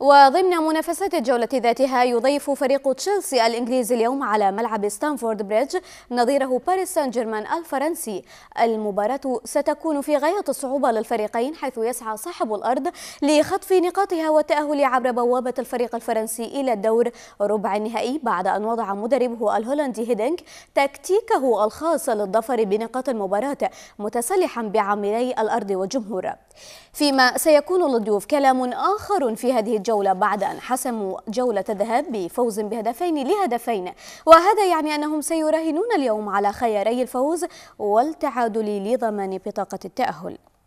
وضمن منافسات الجولة ذاتها يضيف فريق تشيلسي الإنجليزي اليوم على ملعب ستانفورد بريدج نظيره باريس سان جيرمان الفرنسي المباراة ستكون في غاية الصعوبة للفريقين حيث يسعى صاحب الأرض لخطف نقاطها والتأهل عبر بوابة الفريق الفرنسي إلى الدور ربع النهائي بعد أن وضع مدربه الهولندي هيدينك تكتيكه الخاص للظفر بنقاط المباراة متسلحا بعاملي الأرض والجمهور فيما سيكون للضيوف كلام آخر في هذه الجولة الجولة بعد أن حسموا جولة الذهاب بفوز بهدفين لهدفين وهذا يعني أنهم سيراهنون اليوم على خياري الفوز والتعادل لضمان بطاقة التأهل